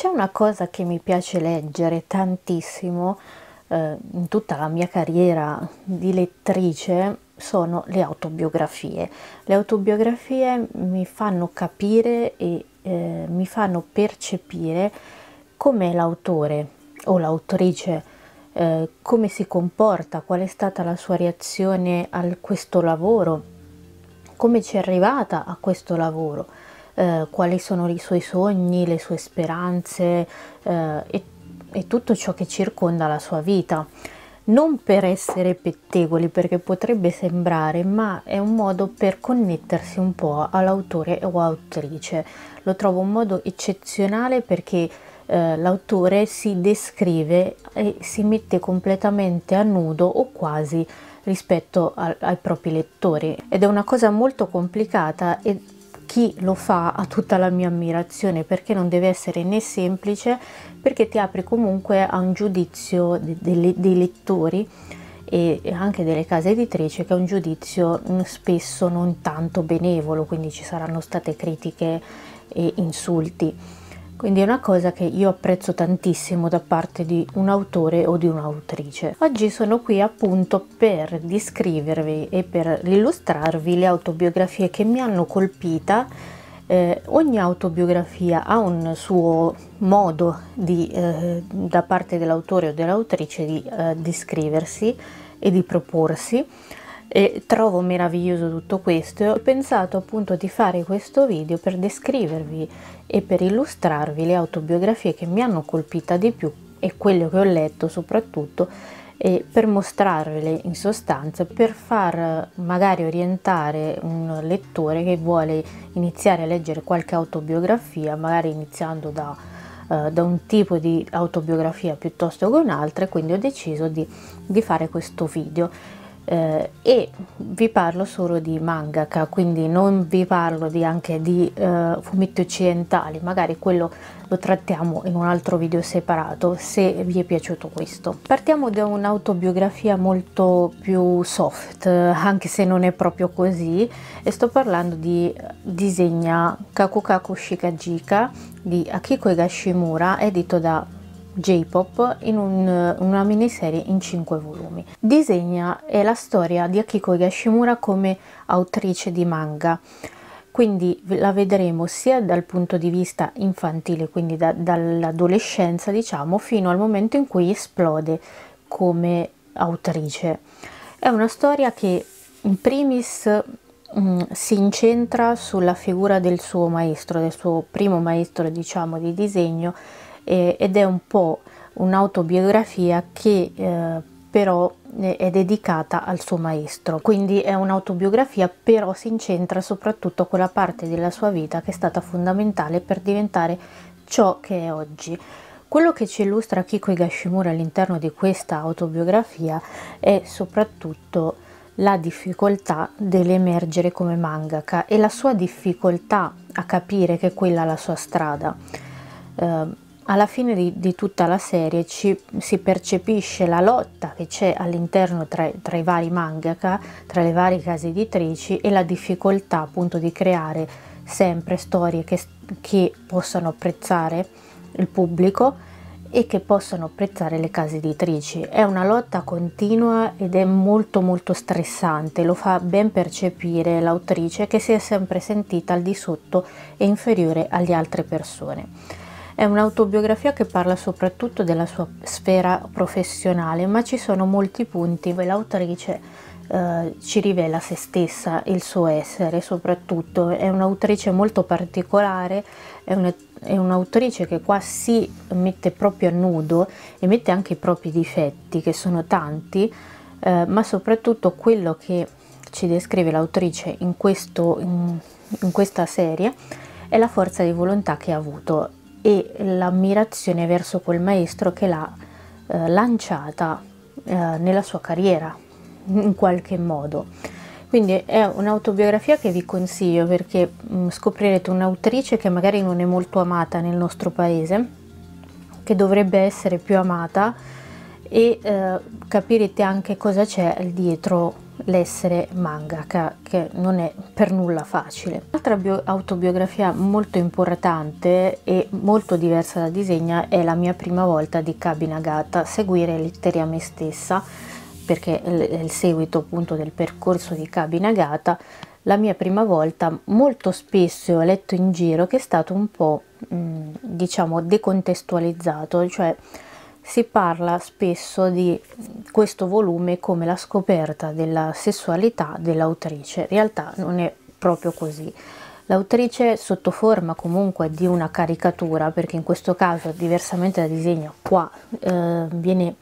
C'è una cosa che mi piace leggere tantissimo eh, in tutta la mia carriera di lettrice sono le autobiografie. Le autobiografie mi fanno capire e eh, mi fanno percepire come l'autore o l'autrice, eh, come si comporta, qual è stata la sua reazione a questo lavoro, come ci è arrivata a questo lavoro eh, quali sono i suoi sogni, le sue speranze eh, e, e tutto ciò che circonda la sua vita. Non per essere pettegoli, perché potrebbe sembrare, ma è un modo per connettersi un po' all'autore o autrice. Lo trovo un modo eccezionale perché eh, l'autore si descrive e si mette completamente a nudo o quasi rispetto a, ai propri lettori ed è una cosa molto complicata e chi lo fa ha tutta la mia ammirazione perché non deve essere né semplice perché ti apre comunque a un giudizio dei, dei lettori e anche delle case editrici che è un giudizio spesso non tanto benevolo quindi ci saranno state critiche e insulti quindi è una cosa che io apprezzo tantissimo da parte di un autore o di un'autrice. Oggi sono qui appunto per descrivervi e per illustrarvi le autobiografie che mi hanno colpita. Eh, ogni autobiografia ha un suo modo di, eh, da parte dell'autore o dell'autrice di eh, descriversi e di proporsi e trovo meraviglioso tutto questo ho pensato appunto di fare questo video per descrivervi e per illustrarvi le autobiografie che mi hanno colpita di più e quelle che ho letto soprattutto e per mostrarvele in sostanza per far eh, magari orientare un lettore che vuole iniziare a leggere qualche autobiografia magari iniziando da, eh, da un tipo di autobiografia piuttosto che un'altra quindi ho deciso di, di fare questo video eh, e vi parlo solo di mangaka quindi non vi parlo di anche di eh, fumetti occidentali magari quello lo trattiamo in un altro video separato se vi è piaciuto questo partiamo da un'autobiografia molto più soft anche se non è proprio così e sto parlando di disegna Kakukaku Shikajika di Akiko Higashimura edito da J-pop in un, una miniserie in 5 volumi. Disegna è la storia di Akiko Yashimura come autrice di manga, quindi la vedremo sia dal punto di vista infantile, quindi da, dall'adolescenza diciamo, fino al momento in cui esplode come autrice. È una storia che in primis mm, si incentra sulla figura del suo maestro, del suo primo maestro diciamo di disegno eh, ed è un po' un'autobiografia che eh, però eh, è dedicata al suo maestro, quindi è un'autobiografia però si incentra soprattutto a quella parte della sua vita che è stata fondamentale per diventare ciò che è oggi. Quello che ci illustra Kiko Higashimura all'interno di questa autobiografia è soprattutto la difficoltà dell'emergere come mangaka e la sua difficoltà a capire che quella è la sua strada. Eh, alla fine di, di tutta la serie ci, si percepisce la lotta che c'è all'interno tra, tra, i vari mangaka, tra le varie case editrici e la difficoltà appunto di creare sempre storie che, che possano apprezzare il pubblico e che possano apprezzare le case editrici. È una lotta continua ed è molto molto stressante, lo fa ben percepire l'autrice che si è sempre sentita al di sotto e inferiore alle altre persone. È un'autobiografia che parla soprattutto della sua sfera professionale, ma ci sono molti punti dove l'autrice eh, ci rivela se stessa, il suo essere soprattutto. È un'autrice molto particolare, è, una, è un'autrice che qua si mette proprio a nudo e mette anche i propri difetti, che sono tanti, eh, ma soprattutto quello che ci descrive l'autrice in, questo, in, in questa serie è la forza di volontà che ha avuto e l'ammirazione verso quel maestro che l'ha eh, lanciata eh, nella sua carriera in qualche modo. Quindi è un'autobiografia che vi consiglio perché mh, mm, scoprirete un'autrice che magari non è molto amata nel nostro paese, che dovrebbe essere più amata e eh, capirete anche cosa c'è dietro l'essere mangaka, che non è per nulla facile. Un'altra autobiografia molto importante e molto diversa da disegna è la mia prima volta di Kabinagata, seguire l'itteria me stessa, perché è il seguito appunto del percorso di Kabinagata, la mia prima volta molto spesso ho letto in giro che è stato un po' diciamo decontestualizzato, cioè si parla spesso di questo volume come la scoperta della sessualità dell'autrice. In realtà non è proprio così. L'autrice sotto forma comunque di una caricatura, perché in questo caso diversamente da disegno qua eh, viene,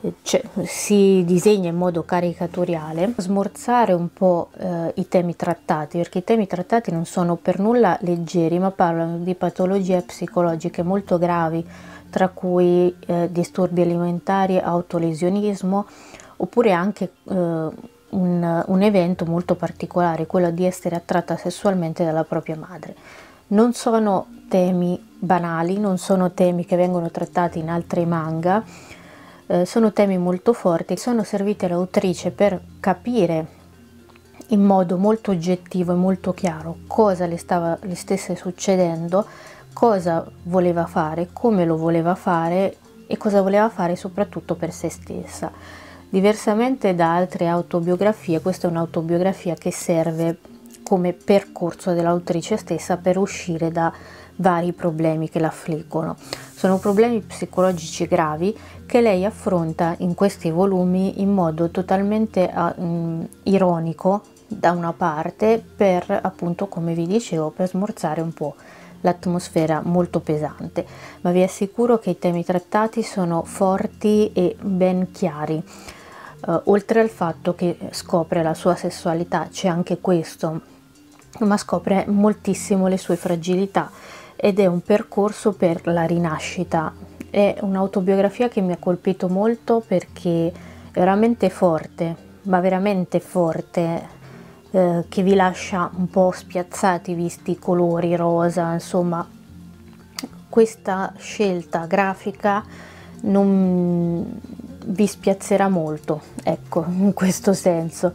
eh, cioè, si disegna in modo caricatoriale, smorzare un po' eh, i temi trattati, perché i temi trattati non sono per nulla leggeri, ma parlano di patologie psicologiche molto gravi, tra cui eh, disturbi alimentari, autolesionismo, oppure anche eh, un, un, evento molto particolare, quello di essere attratta sessualmente dalla propria madre. Non sono temi banali, non sono temi che vengono trattati in altri manga, eh, sono temi molto forti, sono serviti all'autrice per capire in modo molto oggettivo e molto chiaro cosa le, stava, le stesse succedendo cosa voleva fare, come lo voleva fare e cosa voleva fare soprattutto per se stessa. Diversamente da altre autobiografie, questa è un'autobiografia che serve come percorso dell'autrice stessa per uscire da vari problemi che l'affliggono. Sono problemi psicologici gravi che lei affronta in questi volumi in modo totalmente uh, ironico da una parte per appunto come vi dicevo per smorzare un po' l'atmosfera molto pesante, ma vi assicuro che i temi trattati sono forti e ben chiari. Eh, oltre al fatto che scopre la sua sessualità, c'è anche questo, ma scopre moltissimo le sue fragilità ed è un percorso per la rinascita. È un'autobiografia che mi ha colpito molto perché è veramente forte, ma veramente forte eh, che vi lascia un po' spiazzati visti i colori rosa, insomma questa scelta grafica non vi spiazzerà molto, ecco, in questo senso.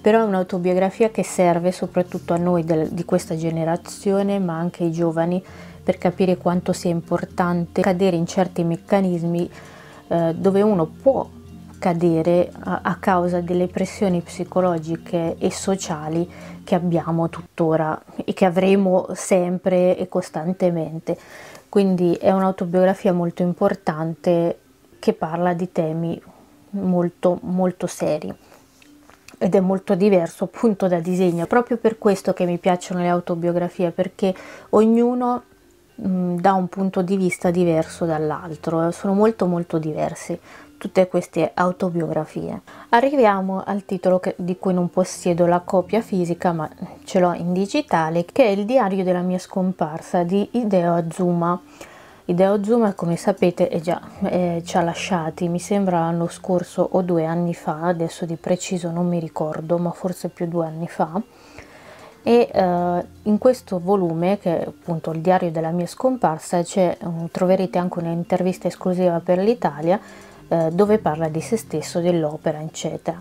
Però è un'autobiografia che serve soprattutto a noi del, di questa generazione, ma anche ai giovani, per capire quanto sia importante cadere in certi meccanismi eh, dove uno può cadere a, a causa delle pressioni psicologiche e sociali che abbiamo tuttora e che avremo sempre e costantemente. Quindi è un'autobiografia molto importante che parla di temi molto molto seri ed è molto diverso appunto da disegno. Proprio per questo che mi piacciono le autobiografie, perché ognuno mh, dà un punto di vista diverso dall'altro, eh. sono molto molto diversi tutte queste autobiografie. Arriviamo al titolo che, di cui non possiedo la copia fisica ma ce l'ho in digitale che è il diario della mia scomparsa di Ideo Azuma. Ideo Azuma come sapete è già, eh, ci ha lasciati mi sembra l'anno scorso o due anni fa, adesso di preciso non mi ricordo ma forse più due anni fa e eh, in questo volume che è appunto il diario della mia scomparsa troverete anche un'intervista esclusiva per l'Italia eh, dove parla di se stesso, dell'opera, eccetera.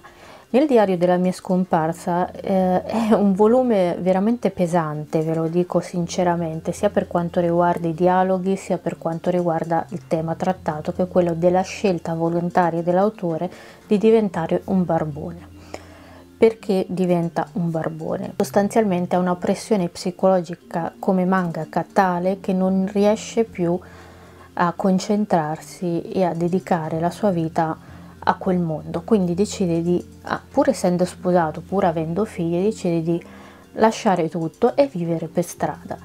Nel diario della mia scomparsa eh, è un volume veramente pesante, ve lo dico sinceramente, sia per quanto riguarda i dialoghi, sia per quanto riguarda il tema trattato, che è quello della scelta volontaria dell'autore di diventare un barbone. Perché diventa un barbone? Sostanzialmente ha una pressione psicologica come manga tale che non riesce più a a concentrarsi e a dedicare la sua vita a quel mondo. Quindi decide di, ah, pur essendo sposato, pur avendo figli, decide di lasciare tutto e vivere per strada.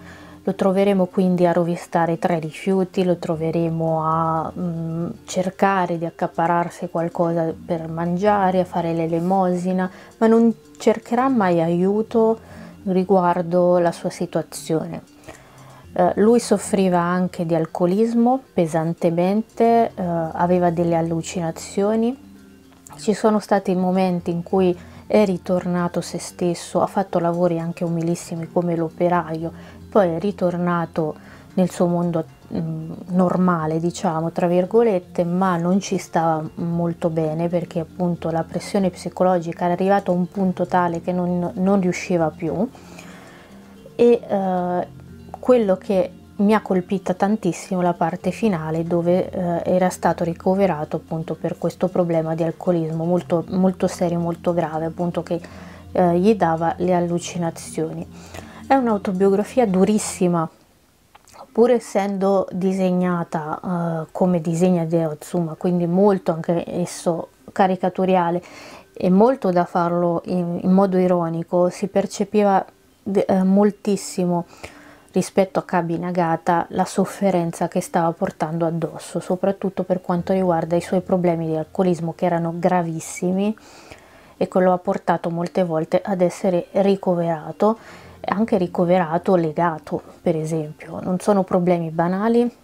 Lo troveremo quindi a rovistare tra i rifiuti, lo troveremo a mh, mm, cercare di accapararsi qualcosa per mangiare, a fare l'elemosina, ma non cercherà mai aiuto riguardo la sua situazione eh, lui soffriva anche di alcolismo pesantemente, eh, aveva delle allucinazioni. Ci sono stati momenti in cui è ritornato se stesso, ha fatto lavori anche umilissimi come l'operaio, poi è ritornato nel suo mondo mh, mm, normale, diciamo, tra virgolette, ma non ci stava molto bene perché appunto la pressione psicologica era arrivata a un punto tale che non, non riusciva più e eh, quello che mi ha colpita tantissimo la parte finale dove eh, era stato ricoverato appunto per questo problema di alcolismo molto, molto serio, molto grave, appunto che eh, gli dava le allucinazioni. È un'autobiografia durissima, pur essendo disegnata eh, come disegna di Otsuma, quindi molto anche esso caricatoriale e molto da farlo in, in modo ironico, si percepiva eh, moltissimo rispetto a Kabi Nagata la sofferenza che stava portando addosso, soprattutto per quanto riguarda i suoi problemi di alcolismo che erano gravissimi e che lo ha portato molte volte ad essere ricoverato, anche ricoverato legato, per esempio. Non sono problemi banali,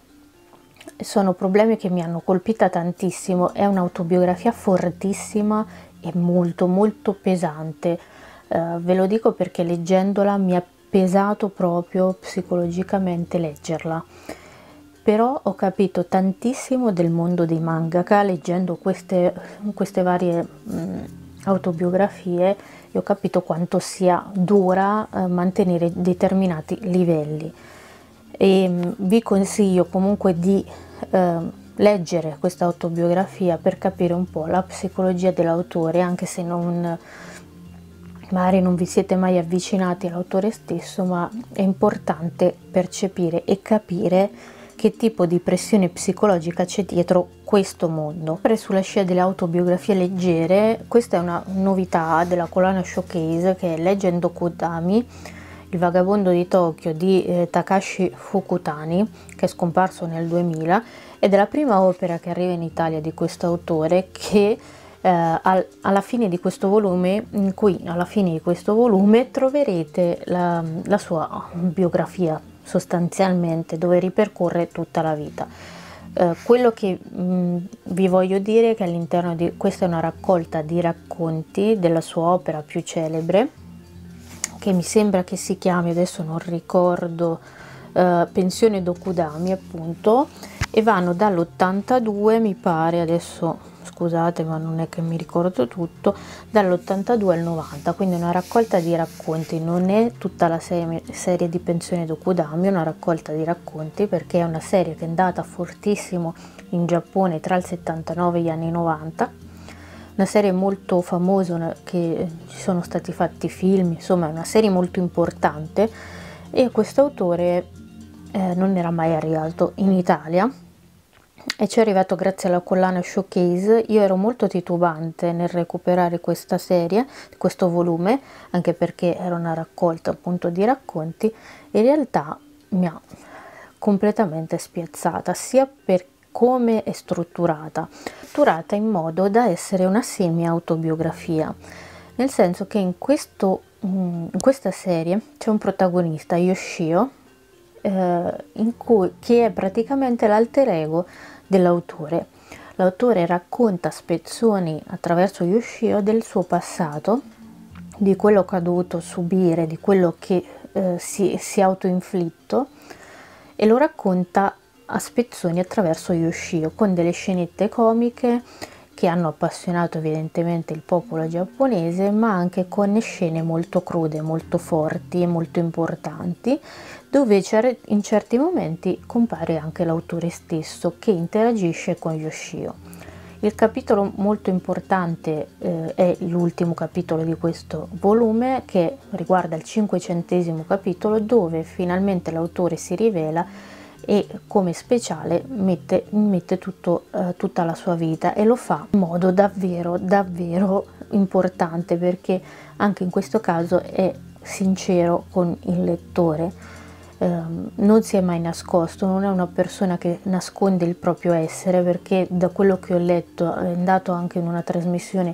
sono problemi che mi hanno colpita tantissimo, è un'autobiografia fortissima e molto molto pesante. Eh, ve lo dico perché leggendola mi è pesato proprio psicologicamente leggerla. Però ho capito tantissimo del mondo dei mangaka leggendo queste, queste varie mh, mm, autobiografie e ho capito quanto sia dura eh, mantenere determinati livelli. E, mh, mm, vi consiglio comunque di eh, leggere questa autobiografia per capire un po' la psicologia dell'autore, anche se non magari non vi siete mai avvicinati all'autore stesso, ma è importante percepire e capire che tipo di pressione psicologica c'è dietro questo mondo. Sempre sulla scia delle autobiografie leggere, questa è una novità della colonna showcase che è Leggendo Kodami, il vagabondo di Tokyo di eh, Takashi Fukutani, che è scomparso nel 2000, ed è la prima opera che arriva in Italia di questo autore che eh, al, alla fine di questo volume, qui alla fine di questo volume troverete la, la sua biografia sostanzialmente dove ripercorre tutta la vita. Eh, quello che mh, mm, vi voglio dire è che all'interno di questa è una raccolta di racconti della sua opera più celebre, che mi sembra che si chiami, adesso non ricordo, eh, Pensione Dokudami appunto, e vanno dall'82 mi pare, adesso scusate ma non è che mi ricordo tutto, dall'82 al 90, quindi una raccolta di racconti, non è tutta la serie, serie di Pensione Dokudami, è una raccolta di racconti perché è una serie che è andata fortissimo in Giappone tra il 79 e gli anni 90, una serie molto famosa che eh, ci sono stati fatti film, insomma è una serie molto importante e questo autore eh, non era mai arrivato in Italia e ci è arrivato grazie alla collana showcase io ero molto titubante nel recuperare questa serie questo volume anche perché era una raccolta appunto di racconti in realtà mi ha completamente spiazzata sia per come è strutturata strutturata in modo da essere una semi autobiografia nel senso che in, questo, mm, in questa serie c'è un protagonista Yoshio eh, cui, che è praticamente l'alter ego dell'autore. L'autore racconta spezzoni attraverso Yoshio del suo passato, di quello che ha dovuto subire, di quello che eh, si, si è autoinflitto e lo racconta a spezzoni attraverso Yoshio con delle scenette comiche, che hanno appassionato evidentemente il popolo giapponese, ma anche con scene molto crude, molto forti e molto importanti, dove in certi momenti compare anche l'autore stesso che interagisce con Yoshio. Il capitolo molto importante eh, è l'ultimo capitolo di questo volume che riguarda il cinquecentesimo capitolo dove finalmente l'autore si rivela e come speciale mette, mette tutto, eh, tutta la sua vita e lo fa in modo davvero davvero importante perché anche in questo caso è sincero con il lettore ehm, non si è mai nascosto, non è una persona che nasconde il proprio essere perché da quello che ho letto è andato anche in una trasmissione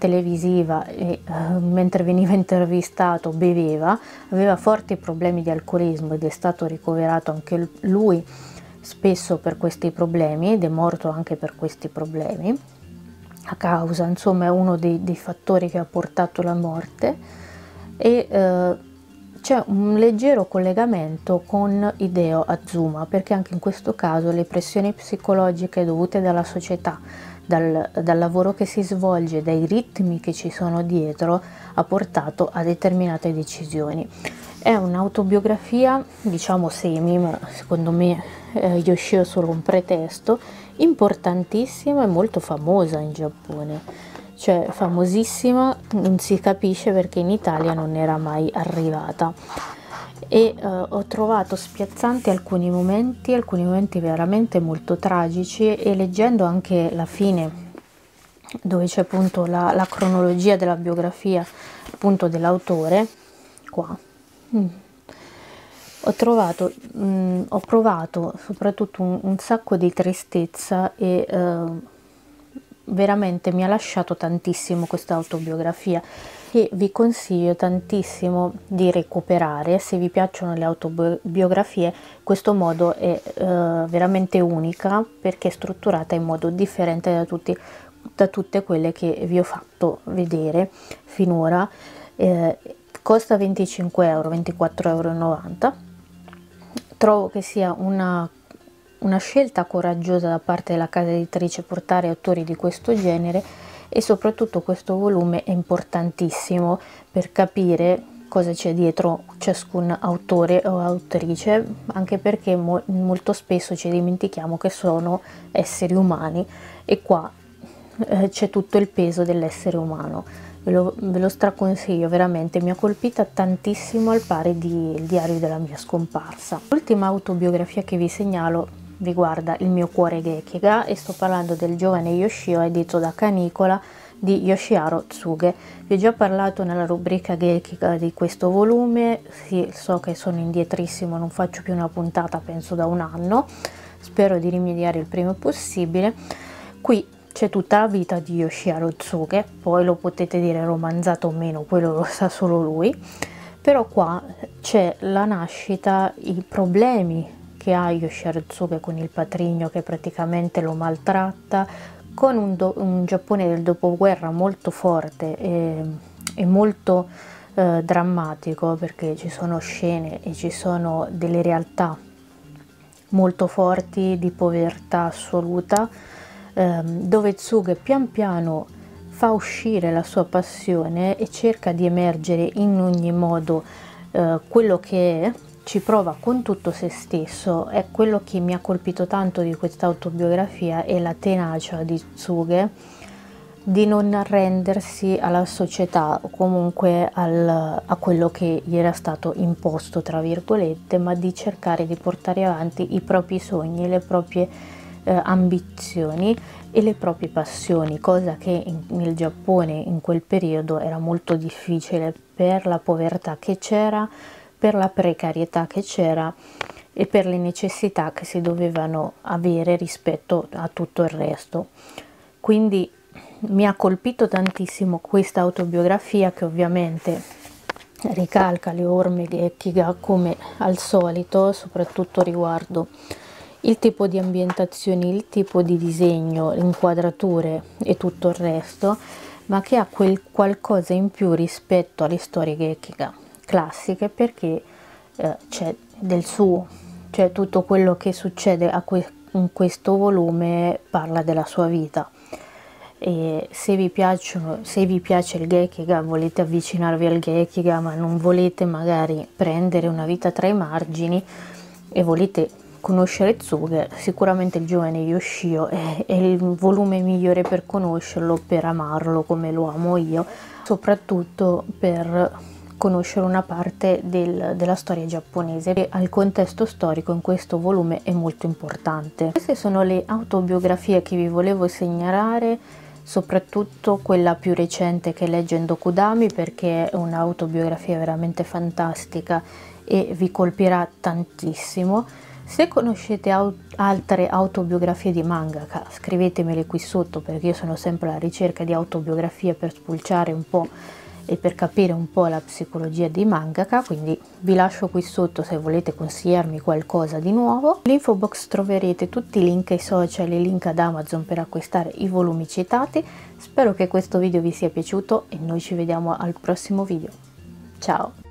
televisiva e eh, mentre veniva intervistato beveva, aveva forti problemi di alcolismo ed è stato ricoverato anche lui spesso per questi problemi ed è morto anche per questi problemi a causa, insomma è uno dei, dei fattori che ha portato la morte e eh, c'è un leggero collegamento con Ideo Azuma perché anche in questo caso le pressioni psicologiche dovute dalla società dal, dal lavoro che si svolge, dai ritmi che ci sono dietro, ha portato a determinate decisioni. È un'autobiografia, diciamo semi, ma secondo me eh, Yoshio è solo un pretesto, importantissima e molto famosa in Giappone, cioè famosissima non si capisce perché in Italia non era mai arrivata e eh, ho trovato spiazzanti alcuni momenti, alcuni momenti veramente molto tragici e leggendo anche la fine dove c'è appunto la, la, cronologia della biografia appunto dell'autore qua mm. ho trovato mm, ho provato soprattutto un, un, sacco di tristezza e eh, veramente mi ha lasciato tantissimo questa autobiografia che vi consiglio tantissimo di recuperare se vi piacciono le autobiografie questo modo è eh, veramente unica perché è strutturata in modo differente da, tutti, da, tutte quelle che vi ho fatto vedere finora eh, costa 25 euro 24,90 euro trovo che sia una una scelta coraggiosa da parte della casa editrice portare autori di questo genere e soprattutto questo volume è importantissimo per capire cosa c'è dietro ciascun autore o autrice, anche perché mo molto spesso ci dimentichiamo che sono esseri umani e qua eh, c'è tutto il peso dell'essere umano. Ve lo, ve lo, straconsiglio veramente, mi ha colpita tantissimo al pari di Il diario della mia scomparsa. L'ultima autobiografia che vi segnalo riguarda il mio cuore Gekiga e sto parlando del giovane Yoshio edito da Canicola di Yoshiharo Tsuge. Vi ho già parlato nella rubrica Gekiga di questo volume, sì, so che sono indietrissimo, non faccio più una puntata penso da un anno, spero di rimediare il prima possibile. Qui c'è tutta la vita di Yoshiharo Tsuge, poi lo potete dire romanzato o meno, quello lo sa solo lui, però qua c'è la nascita, i problemi che ha Yoshiarzuge con il patrigno che praticamente lo maltratta, con un, do, un Giappone del dopoguerra molto forte e, e molto eh, drammatico perché ci sono scene e ci sono delle realtà molto forti di povertà assoluta, ehm, dove Tsuge pian piano fa uscire la sua passione e cerca di emergere in ogni modo eh, quello che è ci prova con tutto se stesso è quello che mi ha colpito tanto di questa autobiografia è la tenacia di Tsuge di non arrendersi alla società o comunque al, a quello che gli era stato imposto, tra virgolette, ma di cercare di portare avanti i propri sogni, le proprie eh, ambizioni e le proprie passioni, cosa che in, nel Giappone in quel periodo era molto difficile per la povertà che c'era, per la precarietà che c'era e per le necessità che si dovevano avere rispetto a tutto il resto. Quindi mi ha colpito tantissimo questa autobiografia che ovviamente ricalca le orme di Ettiga come al solito, soprattutto riguardo il tipo di ambientazioni, il tipo di disegno, inquadrature e tutto il resto, ma che ha quel qualcosa in più rispetto alle storie Gekiga classiche perché eh, c'è del suo, cioè tutto quello che succede que in questo volume parla della sua vita. E se vi, piacciono, se vi piace il Gekiga, volete avvicinarvi al Gekiga, ma non volete magari prendere una vita tra i margini e volete conoscere Tsuge, sicuramente il giovane Yoshio è, è il volume migliore per conoscerlo, per amarlo come lo amo io, soprattutto per conoscere una parte del, della storia giapponese e al contesto storico in questo volume è molto importante. Queste sono le autobiografie che vi volevo segnalare soprattutto quella più recente che legge in Dokudami perché è un'autobiografia veramente fantastica e vi colpirà tantissimo. Se conoscete aut altre autobiografie di mangaka scrivetemele qui sotto perché io sono sempre alla ricerca di autobiografie per spulciare un po' e per capire un po' la psicologia dei mangaka, quindi vi lascio qui sotto se volete consigliarmi qualcosa di nuovo. Nell'info box troverete tutti i link ai social e i link ad Amazon per acquistare i volumi citati. Spero che questo video vi sia piaciuto e noi ci vediamo al prossimo video. Ciao!